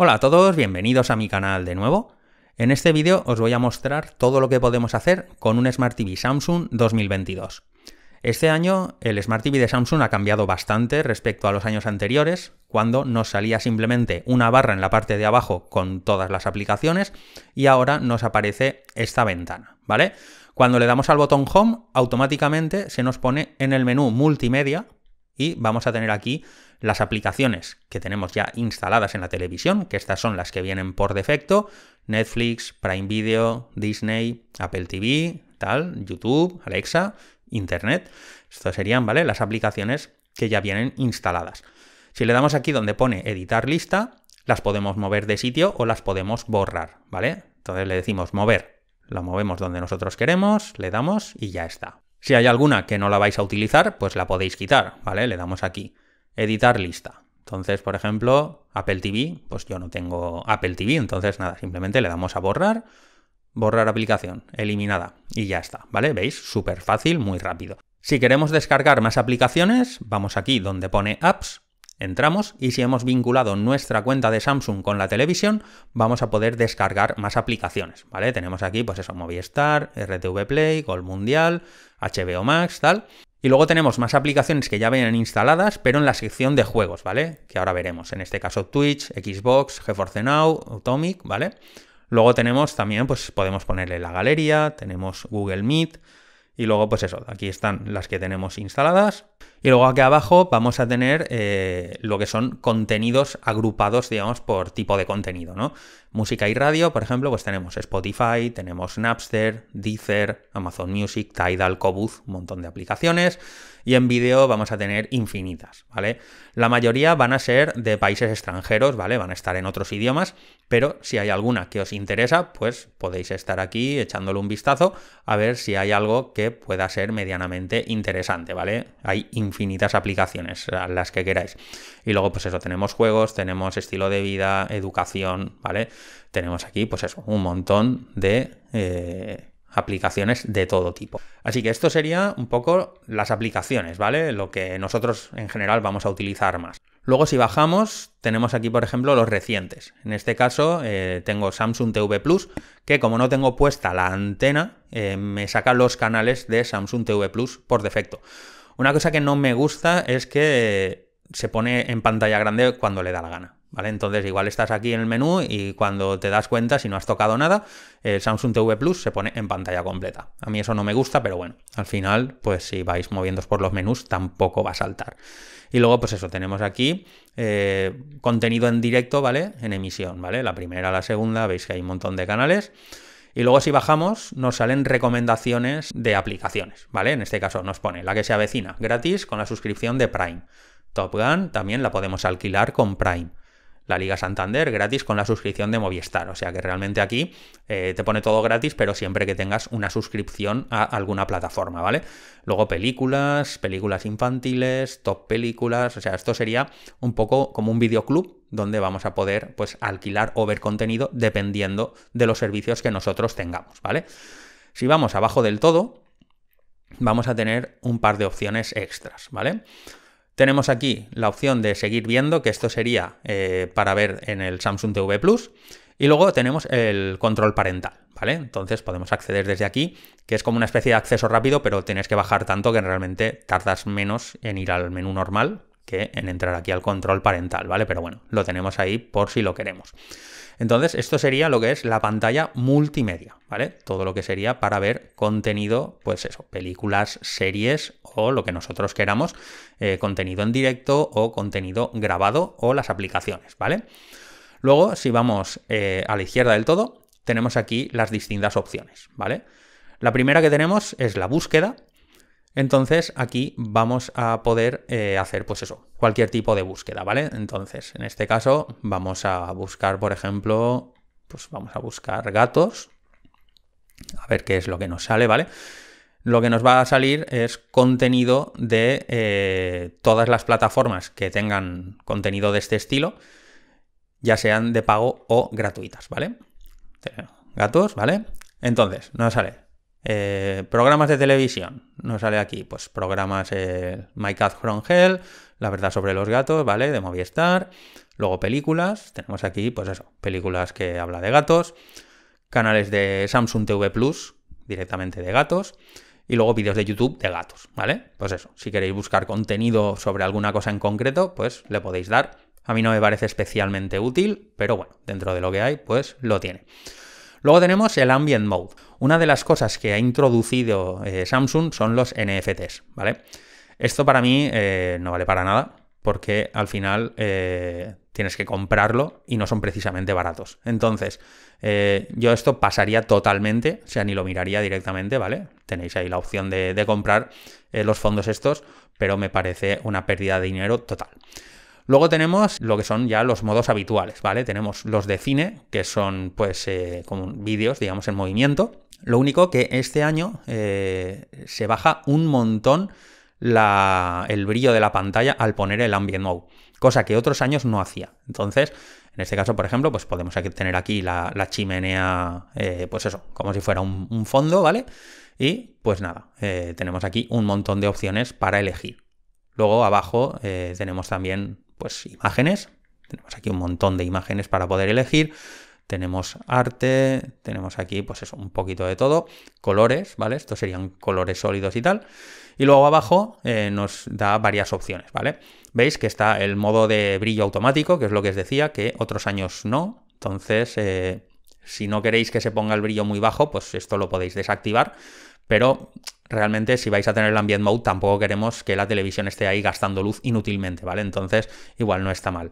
Hola a todos, bienvenidos a mi canal de nuevo. En este vídeo os voy a mostrar todo lo que podemos hacer con un Smart TV Samsung 2022. Este año el Smart TV de Samsung ha cambiado bastante respecto a los años anteriores, cuando nos salía simplemente una barra en la parte de abajo con todas las aplicaciones y ahora nos aparece esta ventana, ¿vale? Cuando le damos al botón Home, automáticamente se nos pone en el menú Multimedia y vamos a tener aquí las aplicaciones que tenemos ya instaladas en la televisión, que estas son las que vienen por defecto, Netflix, Prime Video, Disney, Apple TV, tal, YouTube, Alexa, Internet. Estas serían, ¿vale? Las aplicaciones que ya vienen instaladas. Si le damos aquí donde pone editar lista, las podemos mover de sitio o las podemos borrar, ¿vale? Entonces le decimos mover, la movemos donde nosotros queremos, le damos y ya está. Si hay alguna que no la vais a utilizar, pues la podéis quitar, ¿vale? Le damos aquí, editar lista. Entonces, por ejemplo, Apple TV, pues yo no tengo Apple TV, entonces nada, simplemente le damos a borrar, borrar aplicación, eliminada, y ya está, ¿vale? ¿Veis? Súper fácil, muy rápido. Si queremos descargar más aplicaciones, vamos aquí donde pone apps, Entramos y si hemos vinculado nuestra cuenta de Samsung con la televisión, vamos a poder descargar más aplicaciones, ¿vale? Tenemos aquí, pues eso, Movistar, RTV Play, Gol Mundial, HBO Max, tal. Y luego tenemos más aplicaciones que ya vienen instaladas, pero en la sección de juegos, ¿vale? Que ahora veremos. En este caso Twitch, Xbox, GeForce Now, Atomic, ¿vale? Luego tenemos también, pues podemos ponerle la galería, tenemos Google Meet, y luego, pues eso, aquí están las que tenemos instaladas. Y luego aquí abajo vamos a tener eh, lo que son contenidos agrupados, digamos, por tipo de contenido, ¿no? Música y radio, por ejemplo, pues tenemos Spotify, tenemos Napster, Deezer, Amazon Music, Tidal, cobuz un montón de aplicaciones y en vídeo vamos a tener infinitas, ¿vale? La mayoría van a ser de países extranjeros, ¿vale? Van a estar en otros idiomas, pero si hay alguna que os interesa, pues podéis estar aquí echándole un vistazo a ver si hay algo que pueda ser medianamente interesante, ¿vale? Hay infinitas aplicaciones, las que queráis. Y luego, pues eso, tenemos juegos, tenemos estilo de vida, educación, ¿vale? Tenemos aquí, pues eso, un montón de... Eh, aplicaciones de todo tipo. Así que esto sería un poco las aplicaciones, ¿vale? Lo que nosotros en general vamos a utilizar más. Luego si bajamos, tenemos aquí por ejemplo los recientes. En este caso eh, tengo Samsung TV Plus, que como no tengo puesta la antena, eh, me saca los canales de Samsung TV Plus por defecto. Una cosa que no me gusta es que se pone en pantalla grande cuando le da la gana. ¿Vale? Entonces igual estás aquí en el menú y cuando te das cuenta, si no has tocado nada, el Samsung TV Plus se pone en pantalla completa. A mí eso no me gusta, pero bueno, al final, pues si vais moviéndos por los menús, tampoco va a saltar. Y luego, pues eso, tenemos aquí eh, contenido en directo, ¿vale? En emisión, ¿vale? La primera, la segunda, veis que hay un montón de canales. Y luego si bajamos nos salen recomendaciones de aplicaciones, ¿vale? En este caso nos pone la que se avecina, gratis con la suscripción de Prime. Top Gun también la podemos alquilar con Prime la Liga Santander gratis con la suscripción de Movistar. O sea que realmente aquí eh, te pone todo gratis, pero siempre que tengas una suscripción a alguna plataforma, ¿vale? Luego películas, películas infantiles, top películas, o sea, esto sería un poco como un videoclub donde vamos a poder pues alquilar o ver contenido dependiendo de los servicios que nosotros tengamos, ¿vale? Si vamos abajo del todo, vamos a tener un par de opciones extras, ¿vale? Tenemos aquí la opción de seguir viendo, que esto sería eh, para ver en el Samsung TV Plus. Y luego tenemos el control parental, ¿vale? Entonces podemos acceder desde aquí, que es como una especie de acceso rápido, pero tienes que bajar tanto que realmente tardas menos en ir al menú normal que en entrar aquí al control parental, ¿vale? Pero bueno, lo tenemos ahí por si lo queremos. Entonces, esto sería lo que es la pantalla multimedia, ¿vale? Todo lo que sería para ver contenido, pues eso, películas, series o lo que nosotros queramos, eh, contenido en directo o contenido grabado o las aplicaciones, ¿vale? Luego, si vamos eh, a la izquierda del todo, tenemos aquí las distintas opciones, ¿vale? La primera que tenemos es la búsqueda, entonces aquí vamos a poder eh, hacer pues eso, cualquier tipo de búsqueda, ¿vale? Entonces en este caso vamos a buscar, por ejemplo, pues vamos a buscar gatos, a ver qué es lo que nos sale, ¿vale? Lo que nos va a salir es contenido de eh, todas las plataformas que tengan contenido de este estilo, ya sean de pago o gratuitas, ¿vale? Gatos, ¿vale? Entonces, nos sale eh, programas de televisión, no sale aquí, pues programas eh, My Cat From Hell, La verdad sobre los gatos, ¿vale? De Movistar. Luego películas, tenemos aquí, pues eso, películas que habla de gatos. Canales de Samsung TV Plus, directamente de gatos. Y luego vídeos de YouTube de gatos, ¿vale? Pues eso, si queréis buscar contenido sobre alguna cosa en concreto, pues le podéis dar. A mí no me parece especialmente útil, pero bueno, dentro de lo que hay, pues lo tiene. Luego tenemos el Ambient Mode. Una de las cosas que ha introducido eh, Samsung son los NFTs, ¿vale? Esto para mí eh, no vale para nada porque al final eh, tienes que comprarlo y no son precisamente baratos. Entonces, yo esto pasaría totalmente, o sea, ni lo miraría directamente, ¿vale? Tenéis ahí la opción de, comprar los fondos estos, pero me parece una pérdida de dinero total. Luego tenemos lo que son ya los modos habituales, ¿vale? Tenemos los de cine, que son pues eh, como vídeos, digamos, en movimiento. Lo único que este año eh, se baja un montón el brillo de la pantalla al poner el ambient mode, cosa que otros años no hacía. Entonces, en este caso, por ejemplo, pues podemos tener aquí la, chimenea, eh, pues eso, como si fuera un, fondo, ¿vale? Y pues nada, tenemos aquí un montón de opciones para elegir. Luego abajo tenemos también pues imágenes. Tenemos aquí un montón de imágenes para poder elegir. Tenemos arte, tenemos aquí pues eso, un poquito de todo, colores, ¿vale? Estos serían colores sólidos y tal. Y luego abajo eh, nos da varias opciones, ¿vale? Veis que está el modo de brillo automático, que es lo que os decía, que otros años no. Entonces, eh, si no queréis que se ponga el brillo muy bajo, pues esto lo podéis desactivar pero realmente si vais a tener el ambient mode tampoco queremos que la televisión esté ahí gastando luz inútilmente, ¿vale? Entonces igual no está mal.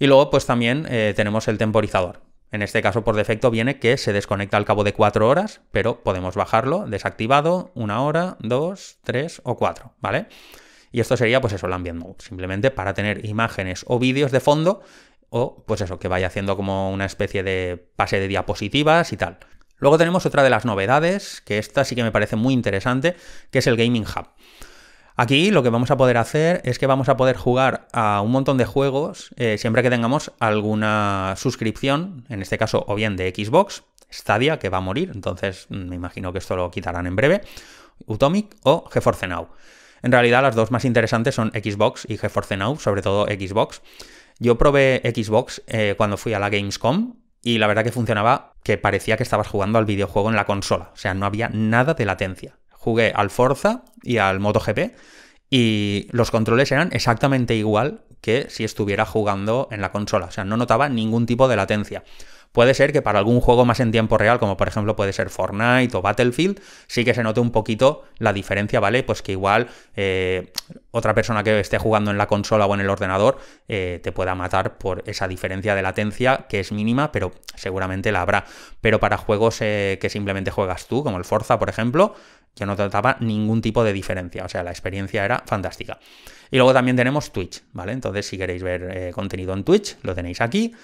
Y luego pues también eh, tenemos el temporizador. En este caso por defecto viene que se desconecta al cabo de cuatro horas, pero podemos bajarlo desactivado una hora, dos, tres o cuatro, ¿vale? Y esto sería pues eso, el ambient mode, simplemente para tener imágenes o vídeos de fondo o pues eso, que vaya haciendo como una especie de pase de diapositivas y tal. Luego tenemos otra de las novedades, que esta sí que me parece muy interesante, que es el Gaming Hub. Aquí lo que vamos a poder hacer es que vamos a poder jugar a un montón de juegos eh, siempre que tengamos alguna suscripción, en este caso o bien de Xbox, Stadia, que va a morir, entonces mm, me imagino que esto lo quitarán en breve, Utomic o GeForce Now. En realidad las dos más interesantes son Xbox y GeForce Now, sobre todo Xbox. Yo probé Xbox eh, cuando fui a la Gamescom y la verdad que funcionaba que parecía que estabas jugando al videojuego en la consola. O sea, no había nada de latencia. Jugué al Forza y al MotoGP y los controles eran exactamente igual que si estuviera jugando en la consola. O sea, no notaba ningún tipo de latencia. Puede ser que para algún juego más en tiempo real, como por ejemplo puede ser Fortnite o Battlefield, sí que se note un poquito la diferencia, ¿vale? Pues que igual eh, otra persona que esté jugando en la consola o en el ordenador eh, te pueda matar por esa diferencia de latencia que es mínima, pero seguramente la habrá. Pero para juegos eh, que simplemente juegas tú, como el Forza, por ejemplo, yo no trataba ningún tipo de diferencia, o sea, la experiencia era fantástica. Y luego también tenemos Twitch, ¿vale? Entonces, si queréis ver contenido en Twitch, lo tenéis aquí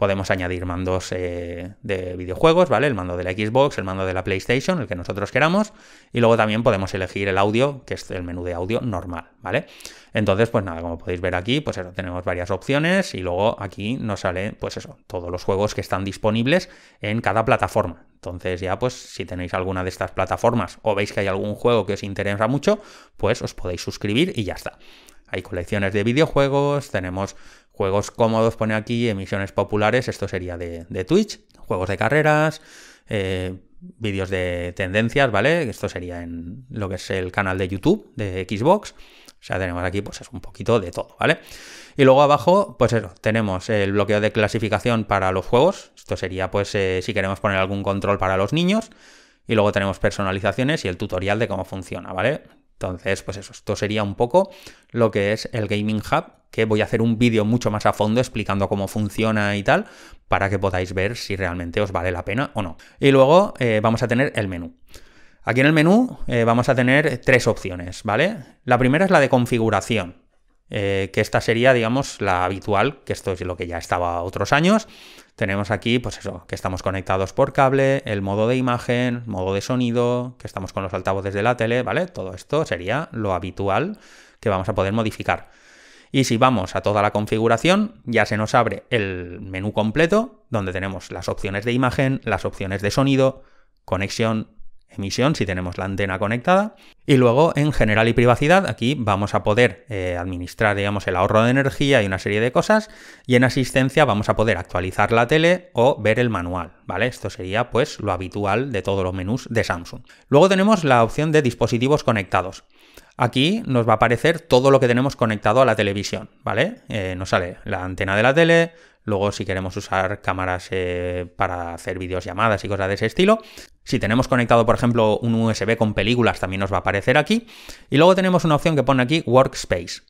podemos añadir mandos eh, de videojuegos, ¿vale? El mando de la Xbox, el mando de la PlayStation, el que nosotros queramos, y luego también podemos elegir el audio, que es el menú de audio normal, ¿vale? Entonces, pues nada, como podéis ver aquí, pues eso, tenemos varias opciones y luego aquí nos sale, pues eso, todos los juegos que están disponibles en cada plataforma. Entonces ya, pues si tenéis alguna de estas plataformas o veis que hay algún juego que os interesa mucho, pues os podéis suscribir y ya está. Hay colecciones de videojuegos, tenemos juegos cómodos, pone aquí, emisiones populares, esto sería de, Twitch, juegos de carreras, eh, vídeos de tendencias, ¿vale? Esto sería en lo que es el canal de YouTube de Xbox. O sea, tenemos aquí, pues es un poquito de todo, ¿vale? Y luego abajo, pues eso, tenemos el bloqueo de clasificación para los juegos. Esto sería, pues, eh, si queremos poner algún control para los niños. Y luego tenemos personalizaciones y el tutorial de cómo funciona, ¿vale? Entonces, pues eso, esto sería un poco lo que es el Gaming Hub, que voy a hacer un vídeo mucho más a fondo explicando cómo funciona y tal, para que podáis ver si realmente os vale la pena o no. Y luego eh, vamos a tener el menú. Aquí en el menú eh, vamos a tener tres opciones, ¿vale? La primera es la de configuración. Eh, que esta sería, digamos, la habitual, que esto es lo que ya estaba otros años. Tenemos aquí, pues eso, que estamos conectados por cable, el modo de imagen, modo de sonido, que estamos con los altavoces de la tele, ¿vale? Todo esto sería lo habitual que vamos a poder modificar. Y si vamos a toda la configuración, ya se nos abre el menú completo, donde tenemos las opciones de imagen, las opciones de sonido, conexión, emisión si tenemos la antena conectada. Y luego en general y privacidad, aquí vamos a poder eh, administrar, digamos, el ahorro de energía y una serie de cosas. Y en asistencia vamos a poder actualizar la tele o ver el manual, ¿vale? Esto sería pues lo habitual de todos los menús de Samsung. Luego tenemos la opción de dispositivos conectados. Aquí nos va a aparecer todo lo que tenemos conectado a la televisión, ¿vale? Eh, nos sale la antena de la tele, Luego, si queremos usar cámaras eh, para hacer videollamadas y cosas de ese estilo. Si tenemos conectado, por ejemplo, un USB con películas, también nos va a aparecer aquí. Y luego tenemos una opción que pone aquí Workspace.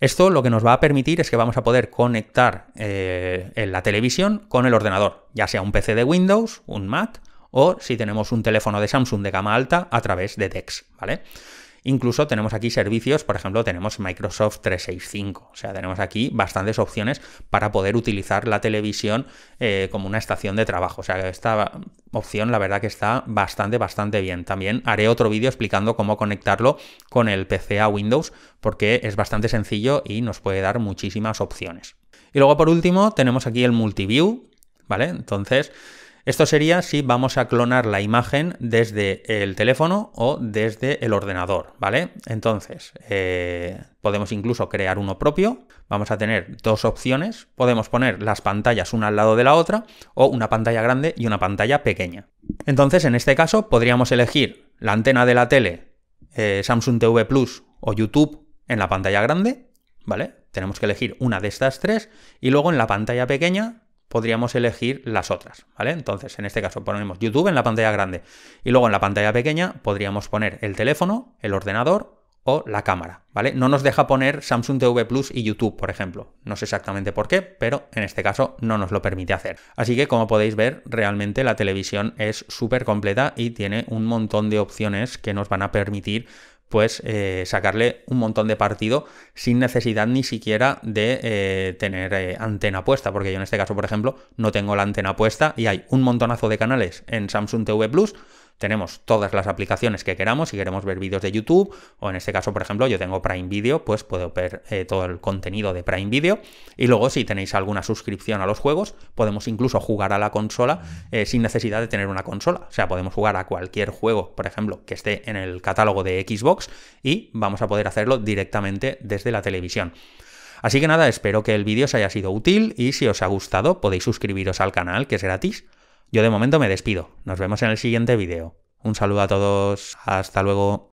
Esto lo que nos va a permitir es que vamos a poder conectar eh, en la televisión con el ordenador, ya sea un PC de Windows, un Mac o si tenemos un teléfono de Samsung de gama alta a través de DeX, ¿vale? Incluso tenemos aquí servicios, por ejemplo, tenemos Microsoft 365, o sea, tenemos aquí bastantes opciones para poder utilizar la televisión eh, como una estación de trabajo. O sea, esta opción la verdad que está bastante, bastante bien. También haré otro vídeo explicando cómo conectarlo con el PC a Windows, porque es bastante sencillo y nos puede dar muchísimas opciones. Y luego por último tenemos aquí el Multiview, ¿vale? Entonces... Esto sería si vamos a clonar la imagen desde el teléfono o desde el ordenador, ¿vale? Entonces, eh, podemos incluso crear uno propio. Vamos a tener dos opciones. Podemos poner las pantallas una al lado de la otra o una pantalla grande y una pantalla pequeña. Entonces, en este caso, podríamos elegir la antena de la tele, eh, Samsung TV Plus o YouTube en la pantalla grande, ¿vale? Tenemos que elegir una de estas tres y luego en la pantalla pequeña podríamos elegir las otras, ¿vale? Entonces, en este caso ponemos YouTube en la pantalla grande y luego en la pantalla pequeña podríamos poner el teléfono, el ordenador o la cámara, ¿vale? No nos deja poner Samsung TV Plus y YouTube, por ejemplo. No sé exactamente por qué, pero en este caso no nos lo permite hacer. Así que como podéis ver, realmente la televisión es súper completa y tiene un montón de opciones que nos van a permitir pues sacarle un montón de partido sin necesidad ni siquiera de eh, tener eh, antena puesta, porque yo en este caso, por ejemplo, no tengo la antena puesta y hay un montonazo de canales en Samsung TV Plus tenemos todas las aplicaciones que queramos, si queremos ver vídeos de YouTube, o en este caso, por ejemplo, yo tengo Prime Video, pues puedo ver eh, todo el contenido de Prime Video. Y luego, si tenéis alguna suscripción a los juegos, podemos incluso jugar a la consola eh, sin necesidad de tener una consola. O sea, podemos jugar a cualquier juego, por ejemplo, que esté en el catálogo de Xbox y vamos a poder hacerlo directamente desde la televisión. Así que nada, espero que el vídeo os haya sido útil y si os ha gustado podéis suscribiros al canal que es gratis yo de momento me despido. Nos vemos en el siguiente vídeo. Un saludo a todos. Hasta luego.